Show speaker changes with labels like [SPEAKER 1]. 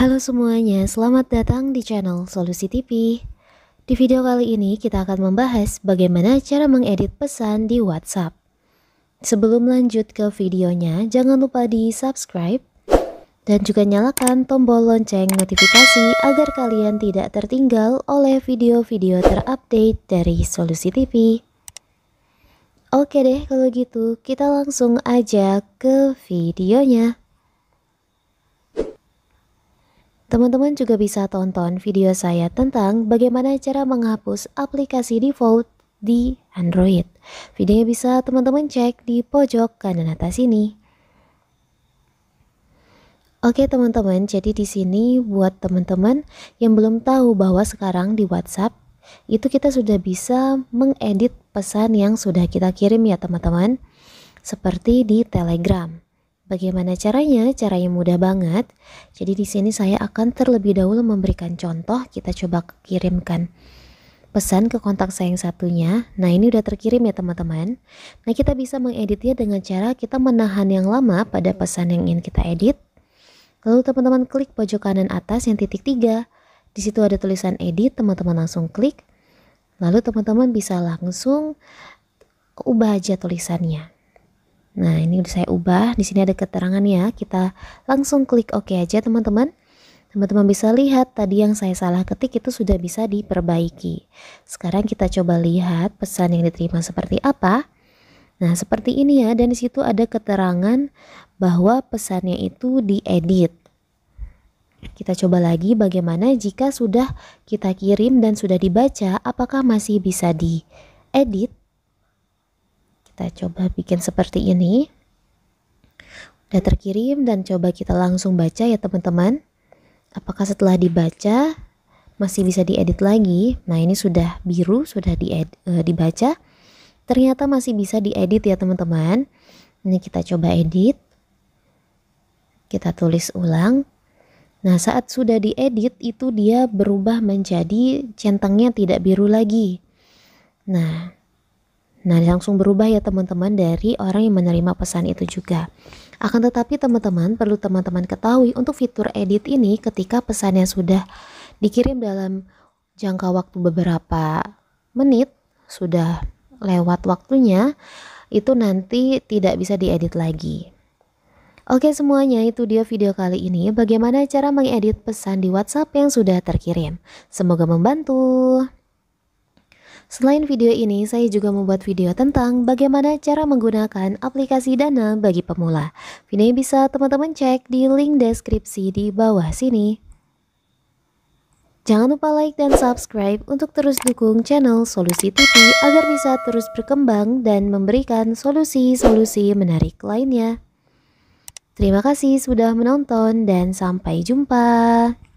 [SPEAKER 1] Halo semuanya, selamat datang di channel Solusi TV. Di video kali ini kita akan membahas bagaimana cara mengedit pesan di WhatsApp. Sebelum lanjut ke videonya, jangan lupa di subscribe dan juga nyalakan tombol lonceng notifikasi agar kalian tidak tertinggal oleh video-video terupdate dari Solusi TV. Oke deh kalau gitu, kita langsung aja ke videonya. Teman-teman juga bisa tonton video saya tentang bagaimana cara menghapus aplikasi default di Android. Videonya bisa teman-teman cek di pojok kanan atas ini. Oke teman-teman, jadi di sini buat teman-teman yang belum tahu bahwa sekarang di WhatsApp itu kita sudah bisa mengedit pesan yang sudah kita kirim ya teman-teman, seperti di Telegram. Bagaimana caranya? Caranya mudah banget. Jadi di sini saya akan terlebih dahulu memberikan contoh, kita coba kirimkan pesan ke kontak saya yang satunya. Nah, ini udah terkirim ya, teman-teman. Nah, kita bisa mengeditnya dengan cara kita menahan yang lama pada pesan yang ingin kita edit. Lalu teman-teman klik pojok kanan atas yang titik 3. Di situ ada tulisan edit, teman-teman langsung klik. Lalu teman-teman bisa langsung ubah aja tulisannya. Nah, ini udah saya ubah. Di sini ada keterangannya. Kita langsung klik OK aja, teman-teman. Teman-teman bisa lihat tadi yang saya salah ketik itu sudah bisa diperbaiki. Sekarang kita coba lihat pesan yang diterima seperti apa. Nah, seperti ini ya, dan di situ ada keterangan bahwa pesannya itu diedit. Kita coba lagi bagaimana jika sudah kita kirim dan sudah dibaca, apakah masih bisa diedit? kita coba bikin seperti ini udah terkirim dan coba kita langsung baca ya teman-teman apakah setelah dibaca masih bisa diedit lagi nah ini sudah biru sudah uh, dibaca ternyata masih bisa diedit ya teman-teman ini kita coba edit kita tulis ulang Nah, saat sudah diedit itu dia berubah menjadi centangnya tidak biru lagi. Nah, Nah, langsung berubah ya teman-teman dari orang yang menerima pesan itu juga. Akan tetapi teman-teman perlu teman-teman ketahui untuk fitur edit ini ketika pesannya sudah dikirim dalam jangka waktu beberapa menit, sudah lewat waktunya, itu nanti tidak bisa diedit lagi. Oke semuanya, itu dia video kali ini. Bagaimana cara mengedit pesan di WhatsApp yang sudah terkirim. Semoga membantu. Selain video ini, saya juga membuat video tentang bagaimana cara menggunakan aplikasi Dana bagi pemula. Video ini bisa teman-teman cek di link deskripsi di bawah sini. Jangan lupa like dan subscribe untuk terus dukung channel Solusi TV agar bisa terus berkembang dan memberikan solusi-solusi menarik lainnya. Terima kasih sudah menonton dan sampai jumpa.